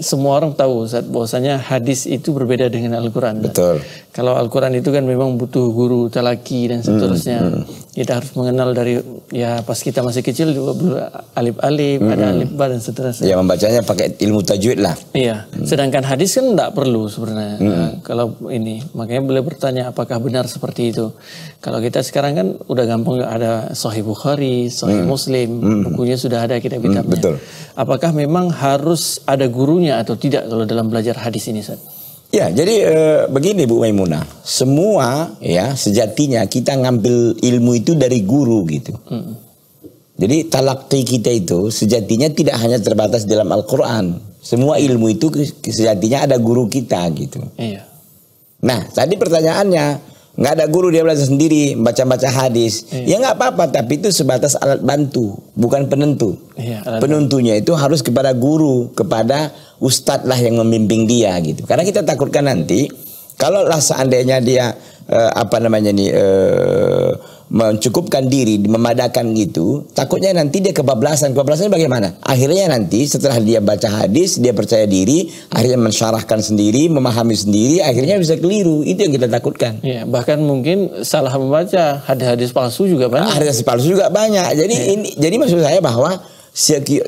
semua orang tahu saat bahwasanya hadis itu berbeda dengan Al-Qur'an. Betul. Kalau Al-Qur'an itu kan memang butuh guru talaki dan hmm, seterusnya. Hmm, hmm. Kita harus mengenal dari ya pas kita masih kecil juga belum alif-alif, hmm, ada hmm. alif ba dan seterusnya. Ya membacanya pakai ilmu tajwid lah. Iya. Hmm. Sedangkan hadis kan tidak perlu sebenarnya. Hmm. Nah, kalau ini makanya boleh bertanya apakah benar seperti itu. Kalau kita sekarang kan udah gampang ada Sahih Bukhari, Sahih hmm. Muslim, hmm. bukunya sudah ada kita kitabnya Hmm, betul. Apakah memang harus ada gurunya hukumnya atau tidak kalau dalam belajar hadis ini Ustaz? Ya, jadi e, begini Bu Maimunah, semua ya sejatinya kita ngambil ilmu itu dari guru gitu. Hmm. Jadi talakti kita itu sejatinya tidak hanya terbatas dalam Al-Qur'an. Semua ilmu itu sejatinya ada guru kita gitu. Iya. Nah, tadi pertanyaannya nggak ada guru dia belajar sendiri baca-baca hadis iya. ya nggak apa-apa tapi itu sebatas alat bantu bukan penentu iya, penentunya itu harus kepada guru kepada ustadz lah yang membimbing dia gitu karena kita takutkan nanti kalau lah seandainya dia eh, apa namanya nih eh, mencukupkan diri, memadakan gitu, takutnya nanti dia kebablasan. Kebablasannya bagaimana? Akhirnya nanti setelah dia baca hadis, dia percaya diri, akhirnya mensyarahkan sendiri, memahami sendiri, akhirnya bisa keliru. Itu yang kita takutkan. Ya, bahkan mungkin salah membaca hadis-hadis palsu juga banyak. Hadis palsu juga banyak. Jadi ya. ini, jadi maksud saya bahwa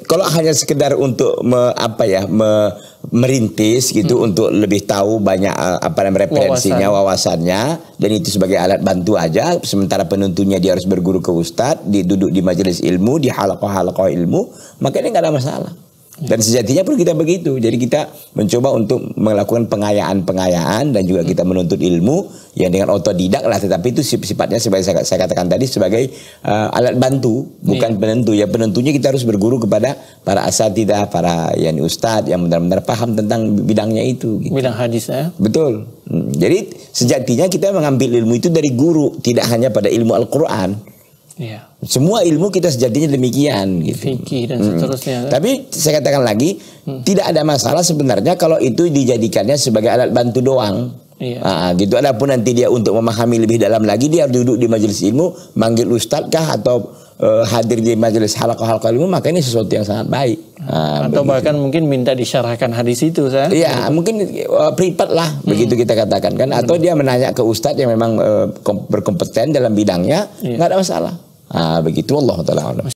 kalau hanya sekedar untuk me, apa ya me, merintis gitu hmm. untuk lebih tahu banyak eh, apa namanya referensinya Wawasan. wawasannya dan itu sebagai alat bantu aja sementara penentunya dia harus berguru ke ustadz duduk di majelis ilmu di halakoh halakoh ilmu makanya nggak ada masalah dan sejatinya pun kita begitu. Jadi kita mencoba untuk melakukan pengayaan-pengayaan dan juga kita menuntut ilmu yang dengan otodidak lah. Tetapi itu sifatnya sebagai saya, katakan tadi sebagai uh, alat bantu, bukan yeah. penentu. Ya penentunya kita harus berguru kepada para tidak para yang ustadz yang benar-benar paham tentang bidangnya itu. Gitu. Bidang hadis ya. Betul. Hmm. Jadi sejatinya kita mengambil ilmu itu dari guru, tidak hanya pada ilmu Al-Quran Yeah. Semua ilmu kita sejatinya demikian gitu. Fikih dan hmm. seterusnya. Hmm. Tapi saya katakan lagi, hmm. tidak ada masalah sebenarnya kalau itu dijadikannya sebagai alat bantu doang. Iya. Nah, gitu. pun nanti dia untuk memahami lebih dalam lagi dia harus duduk di majelis ilmu, manggil ustadz kah atau e, hadir di majelis halaqah hal ilmu maka ini sesuatu yang sangat baik. Nah, atau begitu. bahkan mungkin minta disyarahkan hadis itu saya. Iya, begitu. mungkin e, privat lah hmm. begitu kita katakan kan atau hmm. dia menanya ke ustadz yang memang eh, kom, berkompeten dalam bidangnya, iya. ada masalah. Ah, begitu Allah taala